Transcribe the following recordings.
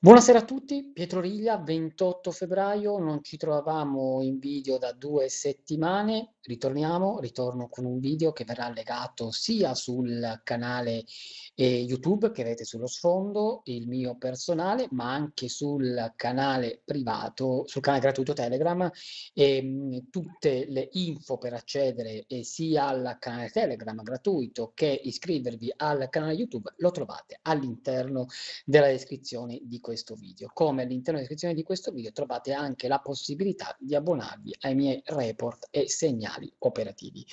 Buonasera a tutti, Pietro Riglia, 28 febbraio, non ci trovavamo in video da due settimane, ritorniamo, ritorno con un video che verrà legato sia sul canale eh, YouTube che avete sullo sfondo, il mio personale, ma anche sul canale privato, sul canale gratuito Telegram, e, ehm, mh, tutte le info per accedere eh, sia al canale Telegram gratuito che iscrivervi al canale YouTube lo trovate all'interno della descrizione di questo video questo video. Come all'interno della descrizione di questo video trovate anche la possibilità di abbonarvi ai miei report e segnali operativi.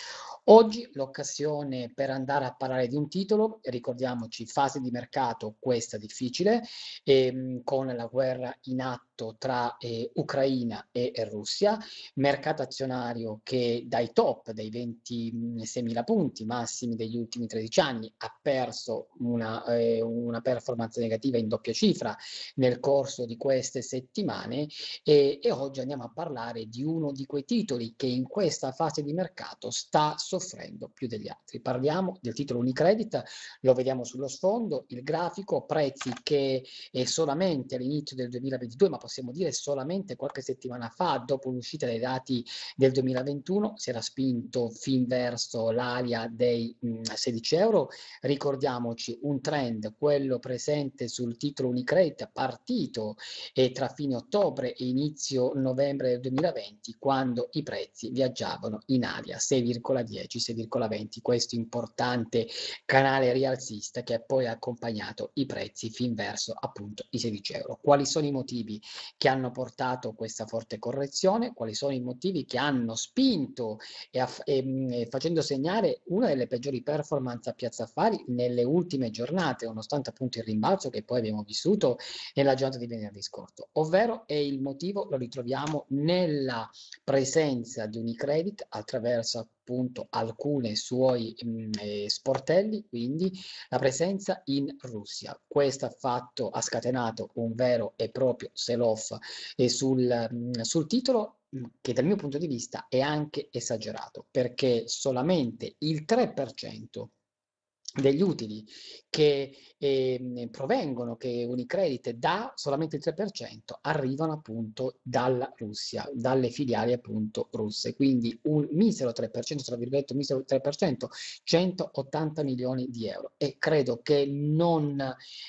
Oggi l'occasione per andare a parlare di un titolo, ricordiamoci fase di mercato questa difficile, e, ehm, con la guerra in atto contatto tra eh, Ucraina e, Russia, mercato azionario che dai top, dai 26.000 mm, punti massimi degli ultimi 13 anni, ha perso una, eh, una performance negativa in doppia cifra nel corso di queste settimane e, e oggi andiamo a parlare di uno di quei titoli che in questa fase di mercato sta soffrendo più degli altri. Parliamo del titolo Unicredit, lo vediamo sullo sfondo, il grafico, prezzi che eh, solamente all'inizio del 2022, ma possiamo dire solamente qualche settimana fa, dopo l'uscita dei dati del 2021, si era spinto fin verso l'area dei mh, 16 euro. Ricordiamoci un trend, quello presente sul titolo Unicredit, partito e tra fine ottobre e inizio novembre del 2020, quando i prezzi viaggiavano in aria 6,10-6,20. Questo importante canale rialzista che ha poi accompagnato i prezzi fin verso appunto i 16 euro. Quali sono i motivi? che hanno portato questa forte correzione, quali sono i motivi che hanno spinto e, e, mm, e facendo segnare una delle peggiori performance a Piazza Affari nelle ultime giornate, nonostante appunto il rimbalzo che poi abbiamo vissuto nella giornata di venerdì scorso, ovvero è il motivo lo ritroviamo nella presenza di Unicredit attraverso appunto alcuni suoi mh, mm, eh, sportelli, quindi la presenza in Russia. Questo ha, fatto, ha scatenato un vero e proprio sell-off sul, mm, sul titolo mm, che dal mio punto di vista è anche esagerato, perché solamente il 3% degli utili che eh, provengono, che Unicredit dà, solamente il 3% arrivano appunto dalla Russia, dalle filiali appunto russe, quindi un misero 3%, tra virgolette un misero 3%, 180 milioni di euro e credo che non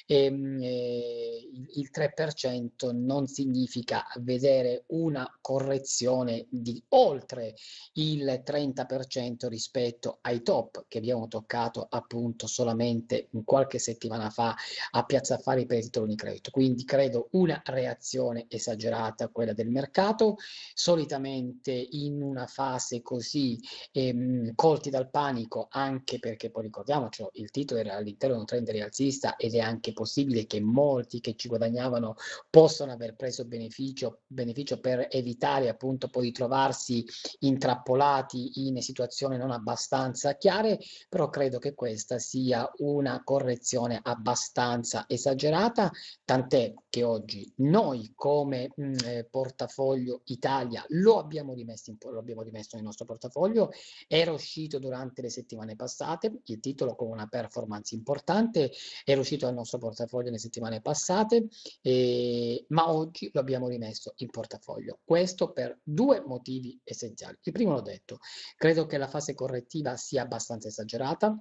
ehm, eh, il 3% non significa vedere una correzione di oltre il 30% rispetto ai top che abbiamo toccato appunto solamente qualche settimana fa a Piazza Affari per i titoli di credito. Quindi credo una reazione esagerata quella del mercato, solitamente in una fase così ehm, colti dal panico, anche perché poi ricordiamoci, il titolo era all'interno di un trend rialzista ed è anche possibile che molti che ci guadagnano guadagnavano possono aver preso beneficio, beneficio per evitare appunto poi di trovarsi intrappolati in situazioni non abbastanza chiare, però credo che questa sia una correzione abbastanza esagerata, tant'è che oggi noi come mh, mm, eh, portafoglio Italia lo abbiamo, rimesso in, lo abbiamo rimesso nel nostro portafoglio, era uscito durante le settimane passate il titolo con una performance importante, era uscito dal nostro portafoglio le settimane passate, eh, ma oggi lo abbiamo rimesso in portafoglio. Questo per due motivi essenziali. Il primo l'ho detto, credo che la fase correttiva sia abbastanza esagerata,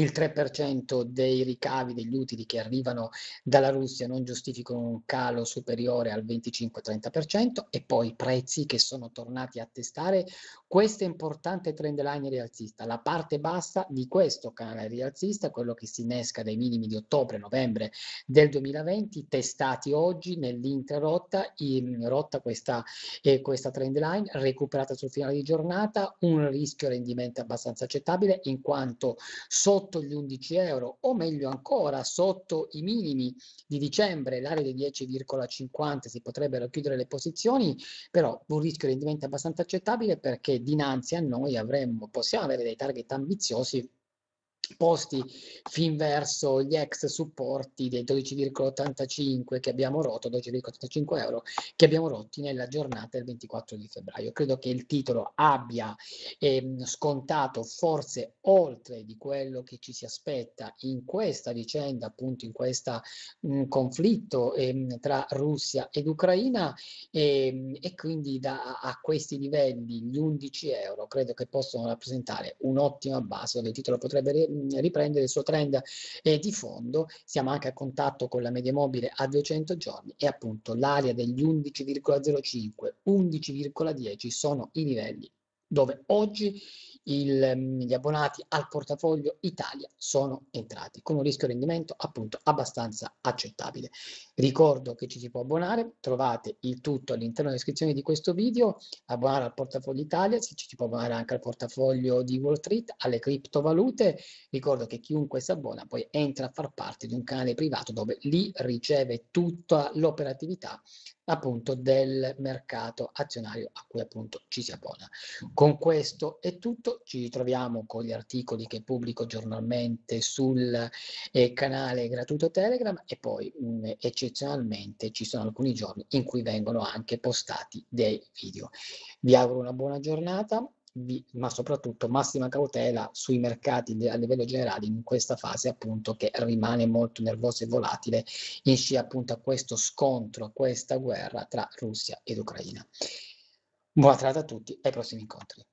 il 3% dei ricavi degli utili che arrivano dalla Russia non giustificano un calo superiore al 25-30% e poi i prezzi che sono tornati a testare questa importante trend line rialzista. La parte bassa di questo canale rialzista, quello che si innesca dai minimi di ottobre-novembre del 2020, testati oggi nell'interrotta, in rotta questa, eh, questa trend line, recuperata sul finale di giornata, un rischio rendimento abbastanza accettabile in quanto sotto sotto gli 11 euro o meglio ancora sotto i minimi di dicembre, l'area dei 10,50 si potrebbero chiudere le posizioni, però un rischio rendimento abbastanza accettabile perché dinanzi a noi avremmo, possiamo avere dei target ambiziosi posti fin verso gli ex supporti dei 12,85 che abbiamo rotto, 12,85 euro che abbiamo rotti nella giornata del 24 di febbraio. Credo che il titolo abbia ehm, scontato forse oltre di quello che ci si aspetta in questa vicenda, appunto in questo conflitto ehm, tra Russia ed Ucraina ehm, e quindi da, a questi livelli gli 11 euro credo che possono rappresentare un'ottima base dove il titolo potrebbe Mm, riprendere il suo trend eh, di fondo, siamo anche a contatto con la media mobile a 200 giorni e appunto l'area degli 11,05, 11,10 sono i livelli dove oggi il, mm, gli abbonati al portafoglio Italia sono entrati con un rischio rendimento appunto abbastanza accettabile. Ricordo che ci si può abbonare, trovate il tutto all'interno della descrizione di questo video, abbonare al portafoglio Italia, ci si può abbonare anche al portafoglio di Wall Street, alle criptovalute, ricordo che chiunque si abbona poi entra a far parte di un canale privato dove lì riceve tutta l'operatività appunto del mercato azionario a cui appunto ci si abbona. Con questo è tutto ci troviamo con gli articoli che pubblico giornalmente sul eh, canale gratuito Telegram e poi mh, mm, eccezionalmente ci sono alcuni giorni in cui vengono anche postati dei video. Vi auguro una buona giornata, vi, ma soprattutto massima cautela sui mercati de, a livello generale in questa fase appunto che rimane molto nervosa e volatile in scia appunto a questo scontro, a questa guerra tra Russia ed Ucraina. Buona serata a tutti, e ai prossimi incontri.